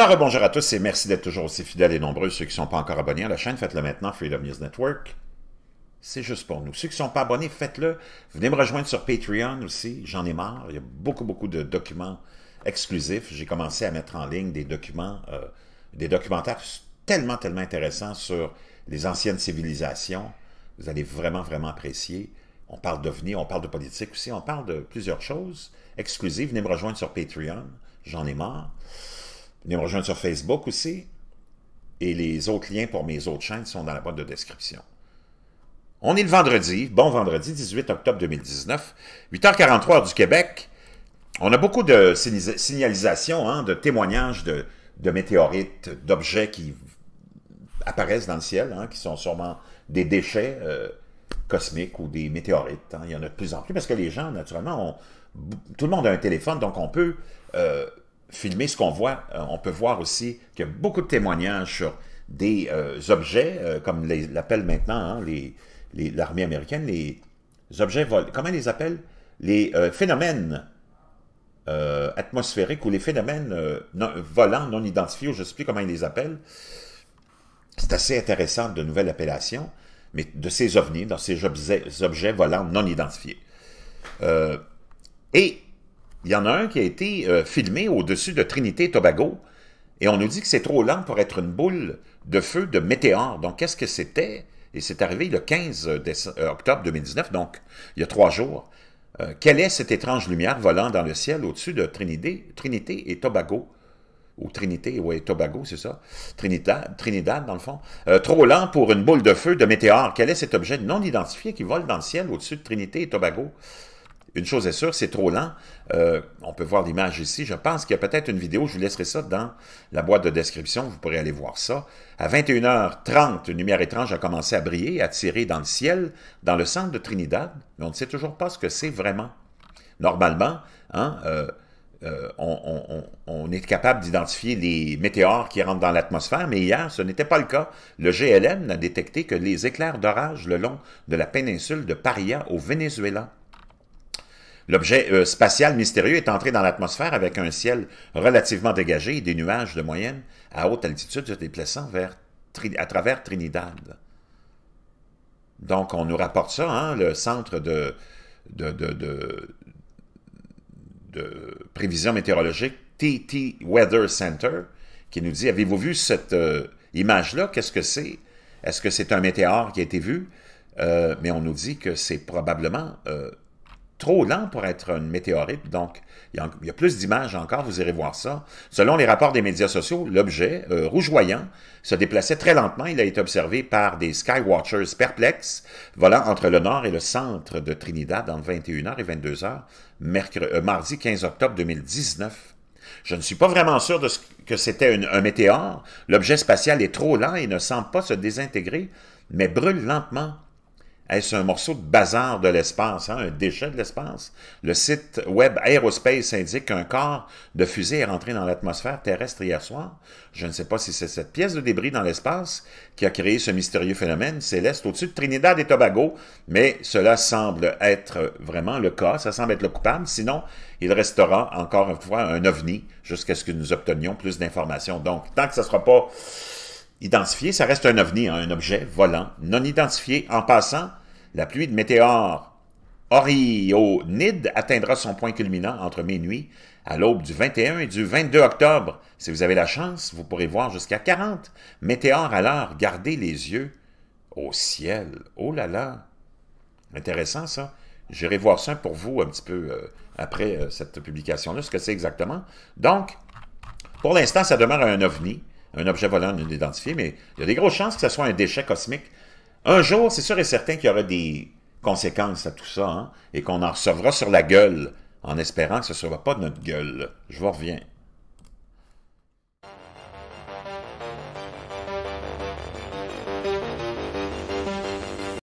Alors, bonjour à tous et merci d'être toujours aussi fidèles et nombreux. Ceux qui ne sont pas encore abonnés à la chaîne, faites-le maintenant, Freedom News Network. C'est juste pour nous. Ceux qui ne sont pas abonnés, faites-le. Venez me rejoindre sur Patreon aussi, j'en ai marre. Il y a beaucoup, beaucoup de documents exclusifs. J'ai commencé à mettre en ligne des documents, euh, des documentaires tellement, tellement intéressants sur les anciennes civilisations. Vous allez vraiment, vraiment apprécier. On parle d'avenir, on parle de politique aussi, on parle de plusieurs choses exclusives. Venez me rejoindre sur Patreon, j'en ai marre. Venez me rejoindre sur Facebook aussi. Et les autres liens pour mes autres chaînes sont dans la boîte de description. On est le vendredi, bon vendredi 18 octobre 2019, 8h43 du Québec. On a beaucoup de signalisations, hein, de témoignages de, météorites, d'objets qui apparaissent dans le ciel, hein, qui sont sûrement des déchets euh, cosmiques ou des météorites. Hein. Il y en a de plus en plus parce que les gens, naturellement, tout le monde a un téléphone, donc on peut euh, filmer ce qu'on voit. Euh, on peut voir aussi qu'il y a beaucoup de témoignages sur des euh, objets, euh, comme comme l'appellent maintenant hein, l'armée américaine, les objets volants, Comment ils les appellent Les phénomènes atmosphériques ou les phénomènes volants non identifiés, ou je ne sais plus comment ils les appellent. C'est assez intéressant de nouvelles appellations, mais de ces ovnis, dans ces objets volants non identifiés. et il y en a un qui a été euh, filmé au-dessus de Trinité-Tobago et et on nous dit que c'est trop lent pour être une boule de feu de météore. Donc, qu'est-ce que c'était? Et c'est arrivé le 15 euh, euh, octobre 2019, donc il y a trois jours. quelle est cette étrange lumière volant dans le ciel au-dessus de Trinité, Trinité et Tobago? Ou Trinité, oui, Tobago, c'est ça. Trinidad, Trinidad, dans le fond. trop lent pour une boule de feu de météore. Quel est cet objet non identifié qui vole dans le ciel au-dessus de Trinité et Tobago? Une chose est sûre, c'est trop lent. Euh, on peut voir l'image ici. Je pense qu'il y a peut-être une vidéo, je vous laisserai ça dans la boîte de description, vous pourrez aller voir ça. À 21h30, une lumière étrange a commencé à briller, à tirer dans le ciel, dans le centre de Trinidad, mais on ne sait toujours pas ce que c'est vraiment. Normalement, hein, euh, euh, on, est capable d'identifier les météores qui rentrent dans l'atmosphère, mais hier, ce n'était pas le cas. Le GLM n'a détecté que les éclairs d'orage le long de la péninsule de Paria au Venezuela. L'objet euh, spatial mystérieux est entré dans l'atmosphère avec un ciel relativement dégagé et des nuages de moyenne à haute altitude se déplaçant vers, à travers Trinidad. Donc, on nous rapporte ça, hein, le centre de, prévision météorologique TT Weather Center, qui nous dit, avez-vous vu cette euh, image-là? Qu'est-ce que c'est? Est-ce que c'est un météore qui a été vu? Euh, mais on nous dit que c'est probablement trop lent pour être un météorite, donc il y a, plus d'images encore, vous irez voir ça. Selon les rapports des médias sociaux, l'objet, euh, rougeoyant, se déplaçait très lentement. Il a été observé par des skywatchers perplexes, volant entre le nord et le centre de Trinidad entre 21h et 22h, mercredi, euh, mardi 15 octobre 2019. Je ne suis pas vraiment sûr de ce que c'était un météore. L'objet spatial est trop lent et ne semble pas se désintégrer, mais brûle lentement est-ce un morceau de bazar de l'espace, hein, un déchet de l'espace? Le site web Aerospace indique qu'un corps de fusée est rentré dans l'atmosphère terrestre hier soir. Je ne sais pas si c'est cette pièce de débris dans l'espace qui a créé ce mystérieux phénomène céleste au-dessus de Trinidad et Tobago, mais cela semble être vraiment le cas, ça semble être le coupable. Sinon, il restera encore une fois un ovni jusqu'à ce que nous obtenions plus d'informations. Donc, tant que ça ne sera pas identifié, ça reste un ovni, hein, un objet volant non identifié. En passant, la pluie de météores Orionide atteindra son point culminant entre minuit à l'aube du 21 et du 22 octobre. Si vous avez la chance, vous pourrez voir jusqu'à 40 météores à l'heure. Gardez les yeux au ciel. Oh là là! Intéressant ça. J'irai voir ça pour vous un petit peu euh, après euh, cette publication-là, ce que c'est exactement. Donc, pour l'instant, ça demeure un ovni un objet volant non identifié, mais il y a des grosses chances que ce soit un déchet cosmique. Un jour, c'est sûr et certain qu'il y aura des conséquences à tout ça, hein, et qu'on en recevra sur la gueule, en espérant que ce ne sera pas de notre gueule. Je vous reviens.